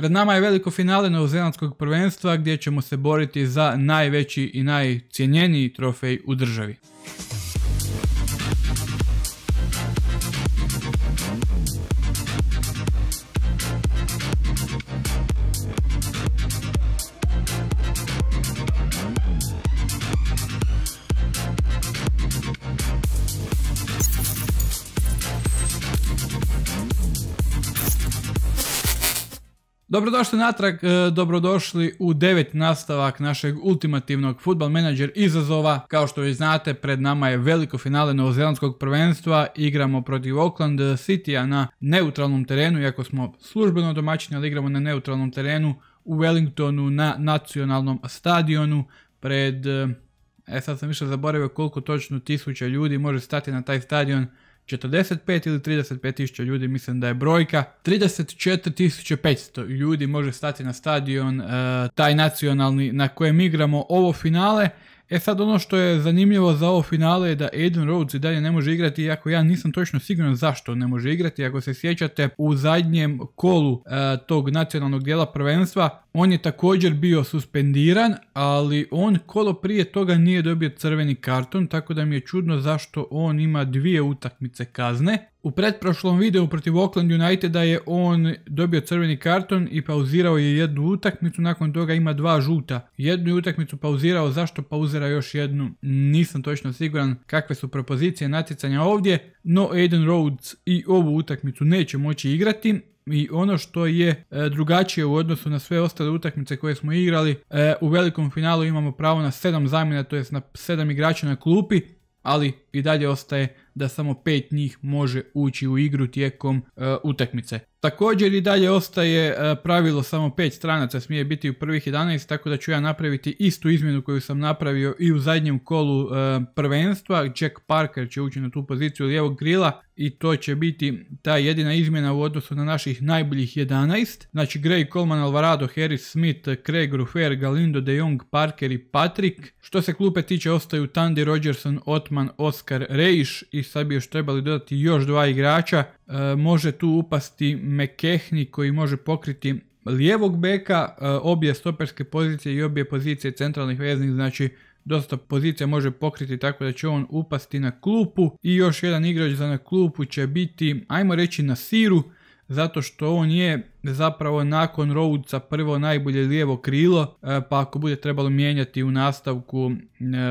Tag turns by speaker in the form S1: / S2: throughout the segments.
S1: Pred nama je veliko finale novozelandskog prvenstva gdje ćemo se boriti za najveći i najcjenjeniji trofej u državi. Dobrodošli natrag, e, dobrodošli u devet nastavak našeg ultimativnog futbal menadžer izazova. Kao što vi znate, pred nama je veliko finale novozelandskog prvenstva. Igramo protiv Auckland City na neutralnom terenu, iako smo službeno domaćini, ali igramo na neutralnom terenu u Wellingtonu na nacionalnom stadionu pred... E, e sad sam više zaboravio koliko točno tisuća ljudi može stati na taj stadion. 45 ili 35 tisuća ljudi, mislim da je brojka. 34.500 ljudi može stati na stadion e, taj nacionalni na kojem igramo ovo finale E sad ono što je zanimljivo za ovo finale je da Aiden Rhodes i dalje ne može igrati, iako ja nisam točno siguran zašto ne može igrati. Ako se sjećate, u zadnjem kolu e, tog nacionalnog dijela prvenstva on je također bio suspendiran, ali on kolo prije toga nije dobio crveni karton, tako da mi je čudno zašto on ima dvije utakmice kazne. U pretprošlom videu protiv Auckland Uniteda je on dobio crveni karton i pauzirao je jednu utakmicu, nakon toga ima dva žuta. Jednu utakmicu pauzirao, zašto pauzira još jednu? Nisam točno siguran kakve su propozicije natjecanja ovdje, no Aiden Rhodes i ovu utakmicu neće moći igrati i ono što je e, drugačije u odnosu na sve ostale utakmice koje smo igrali, e, u velikom finalu imamo pravo na 7 zamjena, to jest na 7 igrača na klupi, ali i dalje ostaje da samo pet njih može ući u igru tijekom e, utakmice. Također i dalje ostaje e, pravilo samo pet stranaca smije biti u prvih 11, tako da ću ja napraviti istu izmjenu koju sam napravio i u zadnjem kolu e, prvenstva. Jack Parker će ući na tu poziciju lijevog grila i to će biti ta jedina izmjena u odnosu na naših najboljih 11. Znači Gray, Coleman, Alvarado, Harris, Smith, Craig, Rufer, Galindo, De Jong, Parker i Patrick. Što se klupe tiče ostaju Tandy, Rogerson, Otman, Oscar, Reiš i sad bi još trebali dodati još dva igrača. E, može tu upasti Mekehni koji može pokriti lijevog beka, e, obje stoperske pozicije i obje pozicije centralnih veznih, znači dosta pozicija može pokriti tako da će on upasti na klupu i još jedan igrač za na klupu će biti, ajmo reći na siru, zato što on je zapravo nakon roadca prvo najbolje lijevo krilo, e, pa ako bude trebalo mijenjati u nastavku,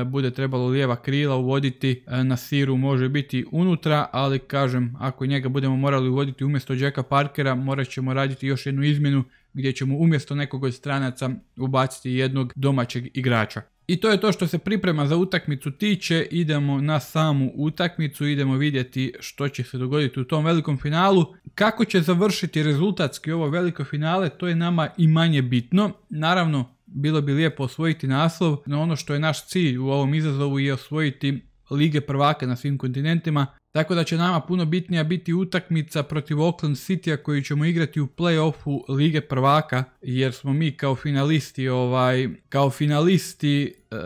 S1: e, bude trebalo lijeva krila uvoditi e, na siru može biti unutra, ali kažem, ako njega budemo morali uvoditi umjesto Jacka Parkera, morat ćemo raditi još jednu izmjenu gdje ćemo umjesto nekog od stranaca ubaciti jednog domaćeg igrača. I to je to što se priprema za utakmicu tiče, idemo na samu utakmicu, idemo vidjeti što će se dogoditi u tom velikom finalu. Kako će završiti rezultatski ovo veliko finale, to je nama i manje bitno. Naravno, bilo bi lijepo osvojiti naslov, no ono što je naš cilj u ovom izazovu je osvojiti Lige prvaka na svim kontinentima, tako da će nama puno bitnija biti utakmica protiv Oakland a koju ćemo igrati u playoffu Lige prvaka jer smo mi kao finalisti ovaj kao finalisti e,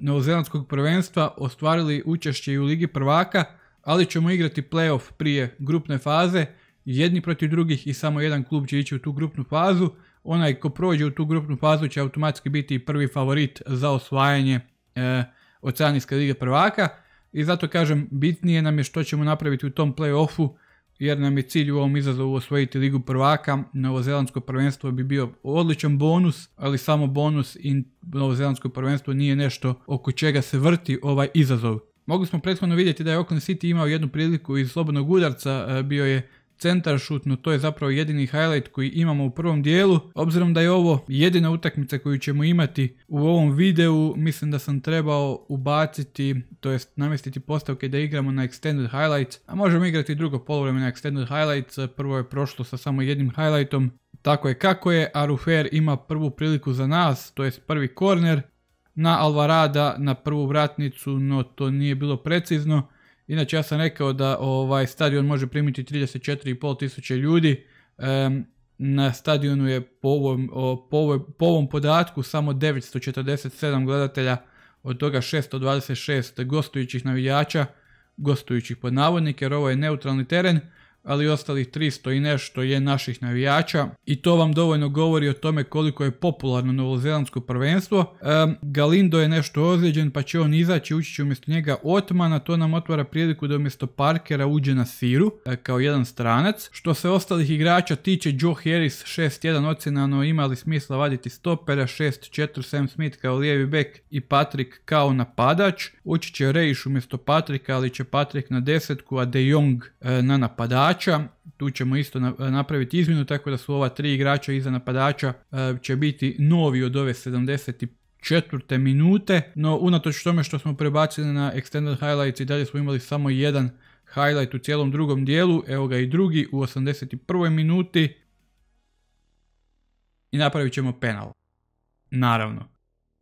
S1: novozelandskog prvenstva ostvarili učešće i u Ligi prvaka, ali ćemo igrati playoff prije grupne faze, jedni protiv drugih i samo jedan klub će ići u tu grupnu fazu. Onaj ko prođe u tu grupnu fazu će automatski biti prvi favorit za osvajanje e, Oceanijske Lige prvaka. I zato kažem, bitnije nam je što ćemo napraviti u tom play-offu, jer nam je cilj u ovom izazovu osvojiti ligu prvaka. Novozelandsko prvenstvo bi bio odličan bonus, ali samo bonus i novozelandsko prvenstvo nije nešto oko čega se vrti ovaj izazov. Mogli smo prethodno vidjeti da je Oakland City imao jednu priliku iz slobodnog udarca, e, bio je centar šutno, to je zapravo jedini highlight koji imamo u prvom dijelu. Obzirom da je ovo jedina utakmica koju ćemo imati u ovom videu, mislim da sam trebao ubaciti, to jest namjestiti postavke da igramo na extended highlights, a možemo igrati drugo polovreme na extended highlights, prvo je prošlo sa samo jednim highlightom, tako je kako je, Arufer ima prvu priliku za nas, to jest prvi korner, na Alvarada na prvu vratnicu, no to nije bilo precizno. Inače, ja sam rekao da ovaj stadion može primiti 34,5 tisuće ljudi. na stadionu je po ovom, o, po, ovom podatku samo 947 gledatelja, od toga 626 gostujućih navijača, gostujućih pod navodnike, jer ovo je neutralni teren ali ostalih 300 i nešto je naših navijača i to vam dovoljno govori o tome koliko je popularno novozelandsko prvenstvo. Galindo je nešto ozlijeđen pa će on izaći, ući će umjesto njega Otmana, to nam otvara priliku da umjesto Parkera uđe na Siru e, kao jedan stranac. Što se ostalih igrača tiče, Joe Harris 6-1 ocjenano ima li smisla vaditi stopera, 6-4 Sam Smith kao lijevi bek i Patrick kao napadač. Ući će Reiš umjesto Patrika, ali će Patrick na desetku, a De Jong e, na napadač tu ćemo isto napraviti izmjenu, tako da su ova tri igrača iza napadača e, će biti novi od ove 74. minute, no unatoč tome što smo prebacili na Extended Highlights i dalje smo imali samo jedan highlight u cijelom drugom dijelu, evo ga i drugi u 81. minuti i napravit ćemo penal. Naravno.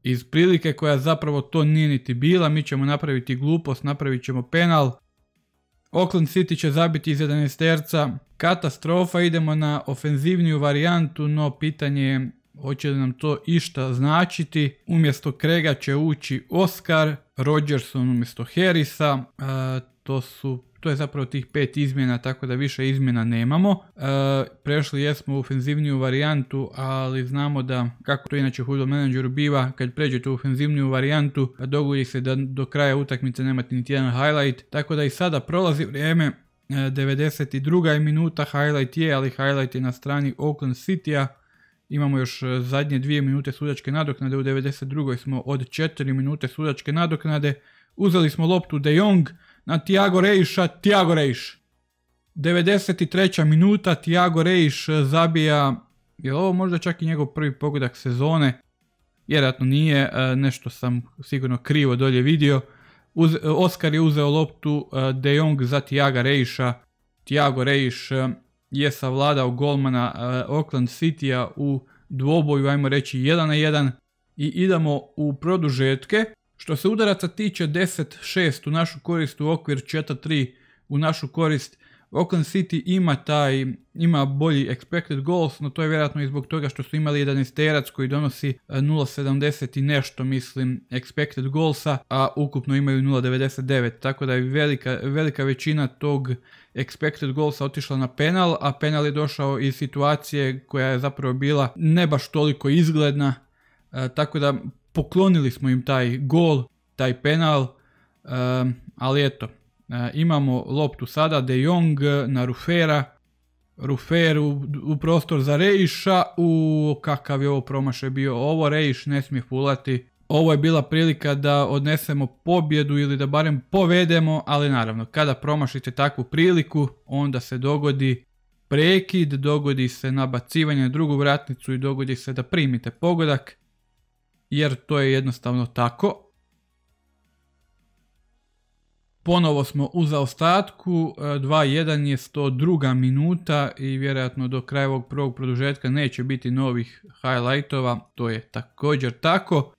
S1: Iz prilike koja zapravo to nije niti bila, mi ćemo napraviti glupost, napravit ćemo penal, Oakland City će zabiti iz 11 terca. Katastrofa, idemo na ofenzivniju varijantu, no pitanje je hoće li nam to išta značiti. Umjesto Krega će ući Oscar, Rodgerson umjesto Harrisa. to su to je zapravo tih pet izmjena, tako da više izmjena nemamo. E, prešli jesmo u ofenzivniju varijantu, ali znamo da, kako to inače u menadžeru biva, kad pređete u ofenzivniju varijantu, dogodi se da do kraja utakmice nemate niti jedan highlight, tako da i sada prolazi vrijeme 92. E, minuta, highlight je, ali highlight je na strani Oakland City-a. Imamo još e, zadnje dvije minute sudačke nadoknade, u 92. smo od 4 minute sudačke nadoknade. Uzeli smo loptu De Jong, na Tiago Rejiša, Tiago Rejiš. 93. minuta, Tiago reiš eh, zabija, je ovo možda čak i njegov prvi pogodak sezone? Vjerojatno nije, eh, nešto sam sigurno krivo dolje vidio. Eh, Oskar je uzeo loptu De Jong za Tiago Rejiša. Tiago Rejiš je savladao golmana city Citya u dvoboju, ajmo reći 1 na 1. I idemo u produžetke što se udaraca tiče 10-6 u našu korist u okvir 4-3 u našu korist, Oakland City ima taj, ima bolji expected goals, no to je vjerojatno i zbog toga što su imali 11 terac koji donosi 0.70 e, i nešto, mislim, expected goalsa, a ukupno imaju 0.99, tako da je velika, velika većina tog expected goalsa otišla na penal, a penal je došao iz situacije koja je zapravo bila ne baš toliko izgledna, e, tako da poklonili smo im taj gol, taj penal, ali eto, e, imamo loptu sada, De Jong e, na Rufera, Rufer u, prostor za reiša. u kakav je ovo promašaj bio, ovo Rejš ne smije fulati, ovo je bila prilika da odnesemo pobjedu ili da barem povedemo, ali naravno kada promašite takvu priliku onda se dogodi prekid, dogodi se nabacivanje na drugu vratnicu i dogodi se da primite pogodak jer to je jednostavno tako. Ponovo smo u zaostatku, 2-1 e, je 102. minuta i vjerojatno do kraja ovog prvog produžetka neće biti novih highlightova, to je također tako.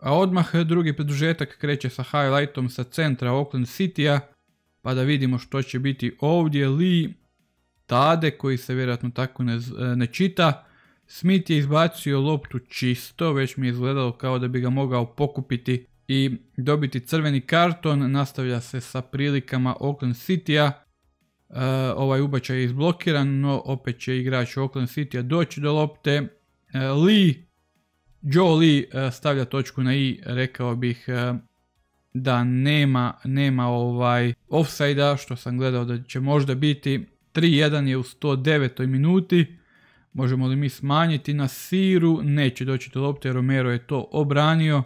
S1: A odmah drugi produžetak kreće sa highlightom sa centra Oakland City-a, pa da vidimo što će biti ovdje. Lee Tade, koji se vjerojatno tako ne e, čita, Smith je izbacio loptu čisto, već mi je izgledalo kao da bi ga mogao pokupiti i dobiti crveni karton. Nastavlja se sa prilikama Oakland City-a. E, ovaj ubačaj je izblokiran, no opet će igrač Oakland City-a doći do lopte. E, Lee, Joe Lee e, stavlja točku na i, rekao bih da nema, nema ovaj offside što sam gledao da će možda biti. 3-1 je u 109. minuti. Možemo li mi smanjiti na siru? Neće doći do lopte, Romero je to obranio.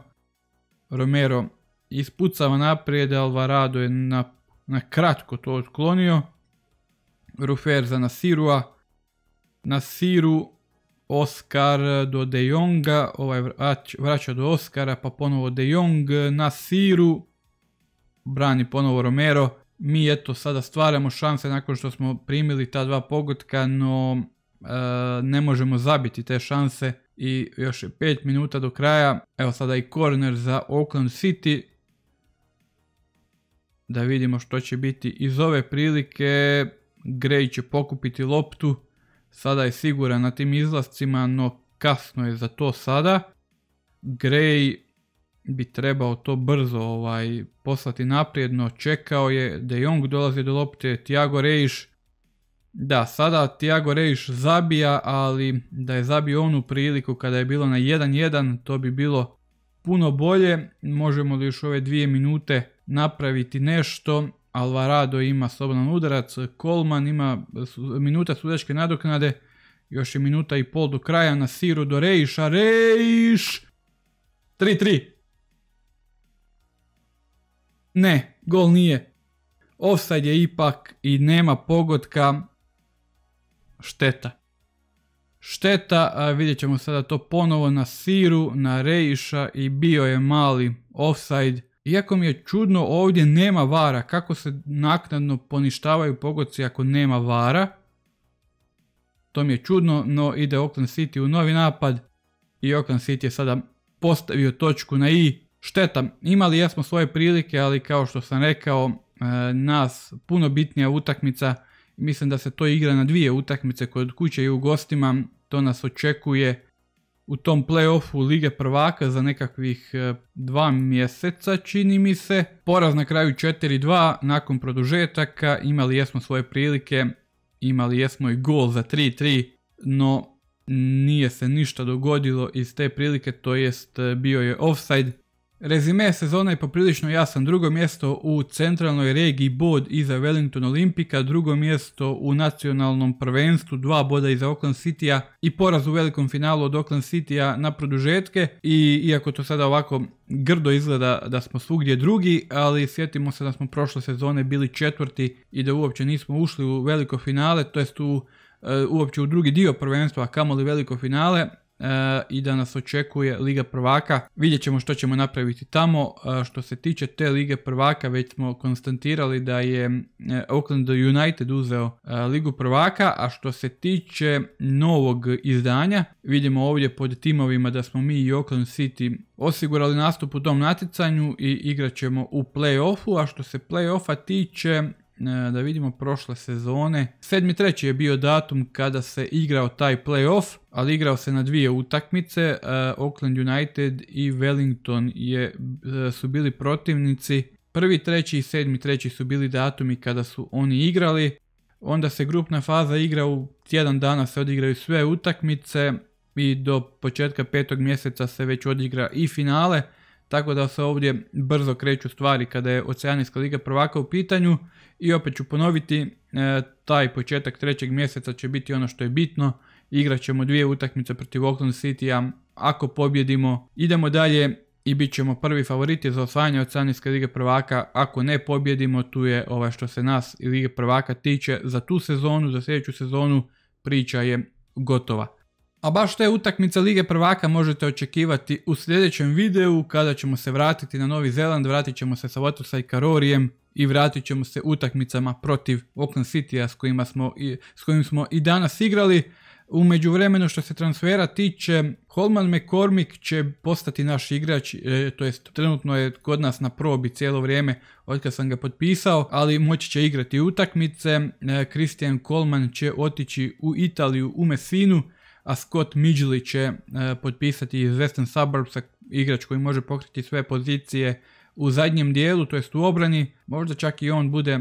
S1: Romero ispucava naprijed, Alvarado je na, kratko to otklonio. Rufer za na Nasiru Oscar do De Jonga, ovaj vraća do oskara pa ponovo De Jong, Siru. brani ponovo Romero. Mi eto sada stvaramo šanse nakon što smo primili ta dva pogotka, no E, ne možemo zabiti te šanse i još je 5 minuta do kraja. Evo sada i korner za Oakland City. Da vidimo što će biti iz ove prilike. Gray će pokupiti loptu. Sada je siguran na tim izlascima, no kasno je za to sada. Gray bi trebao to brzo ovaj, poslati naprijedno čekao je. De Jong dolazi do lopte, Thiago Reish da, sada Tiago rejš zabija, ali da je zabio onu priliku kada je bilo na 1-1, to bi bilo puno bolje. Možemo li još ove dvije minute napraviti nešto? Alvarado ima slobodan udarac, Kolman ima minuta sudačke nadoknade, još je minuta i pol do kraja na siru do Rejiša. Rejiš! 3-3. Ne, gol nije. Offside je ipak i nema pogotka šteta. Šteta, a vidjet ćemo sada to ponovo na Siru, na Reiša i bio je mali offside. Iako mi je čudno ovdje nema vara, kako se naknadno poništavaju pogodci ako nema vara. To mi je čudno, no ide Oakland City u novi napad i Oakland City je sada postavio točku na i. Šteta, imali jesmo svoje prilike, ali kao što sam rekao, e, nas puno bitnija utakmica Mislim da se to igra na dvije utakmice kod kuće i u gostima. To nas očekuje u tom playoffu Lige prvaka za nekakvih e, dva mjeseca čini mi se. Poraz na kraju 4-2 nakon produžetaka. Imali jesmo svoje prilike, imali jesmo i gol za 3-3, no nije se ništa dogodilo iz te prilike, to jest e, bio je offside Rezime sezona je poprilično jasan. Drugo mjesto u centralnoj regiji bod iza Wellington Olimpika, drugo mjesto u nacionalnom prvenstvu, dva boda iza Oakland Citya i poraz u velikom finalu od Oakland Citya na produžetke. I iako to sada ovako grdo izgleda da smo svugdje drugi, ali sjetimo se da smo prošle sezone bili četvrti i da uopće nismo ušli u veliko finale, to jest u, e, uopće u drugi dio prvenstva, a kamoli veliko finale E, i da nas očekuje Liga prvaka. Vidjet ćemo što ćemo napraviti tamo. E, što se tiče te Lige prvaka, već smo konstantirali da je Oakland e, United uzeo Ligu prvaka, a što se tiče novog izdanja, vidimo ovdje pod timovima da smo mi i Oakland City osigurali nastup u tom natjecanju i igrat ćemo u playoffu, a što se playoffa tiče, E, da vidimo prošle sezone. 7.3. je bio datum kada se igrao taj playoff, ali igrao se na dvije utakmice. E, Oakland United i Wellington je, e, su bili protivnici. Prvi, i 7.3. su bili datumi kada su oni igrali. Onda se grupna faza igra u tjedan dana se odigraju sve utakmice i do početka petog mjeseca se već odigra i finale tako da se ovdje brzo kreću stvari kada je Oceanijska liga prvaka u pitanju i opet ću ponoviti, e, taj početak trećeg mjeseca će biti ono što je bitno, igrat ćemo dvije utakmice protiv Oakland City-a, ako pobjedimo idemo dalje i bit ćemo prvi favoriti za osvajanje Oceanijske lige prvaka, ako ne pobjedimo tu je ova što se nas i lige prvaka tiče za tu sezonu, za sljedeću sezonu priča je gotova. A baš te utakmice Lige prvaka možete očekivati u sljedećem videu kada ćemo se vratiti na Novi Zeland, vratit ćemo se sa Votosa i Karorijem i vratit ćemo se utakmicama protiv Oakland city s, s kojim smo i danas igrali. U vremenu što se transfera tiče, Holman McCormick će postati naš igrač, e, to jest trenutno je kod nas na probi cijelo vrijeme kad sam ga potpisao, ali moći će igrati utakmice. E, Christian Coleman će otići u Italiju u Mesinu, a Scott Midgley će e, potpisati Western Suburbsa, igrač koji može pokriti sve pozicije u zadnjem dijelu, to jest u obrani. Možda čak i on bude e,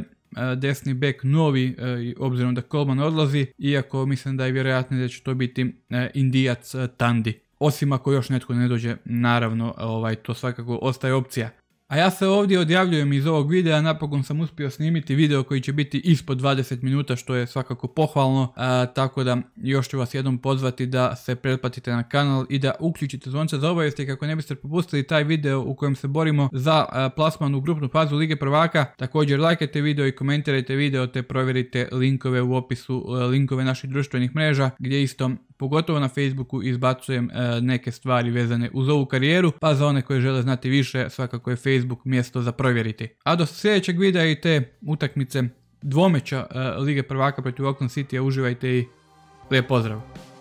S1: desni bek novi, e, obzirom da Coleman odlazi, iako mislim da je vjerojatno da će to biti Indijac Tandi. Osim ako još netko ne dođe, naravno, ovaj, to svakako ostaje opcija. A ja se ovdje odjavljujem iz ovog videa, napokon sam uspio snimiti video koji će biti ispod 20 minuta što je svakako pohvalno, tako da još ću vas jednom pozvati da se pretplatite na kanal i da uključite zvonce za obavijesti kako ne biste propustili taj video u kojem se borimo za plasman u grupnu fazu Lige prvaka. Također lajkajte video i komentirajte video te provjerite linkove u opisu, e, linkove naših društvenih mreža gdje isto pogotovo na Facebooku izbacujem e, neke stvari vezane uz ovu karijeru, pa za one koji žele znati više, svakako je Facebook mjesto za provjeriti. A do sljedećeg videa i te utakmice dvomeća e, Lige prvaka protiv Oakland City, uživajte i lijep pozdrav!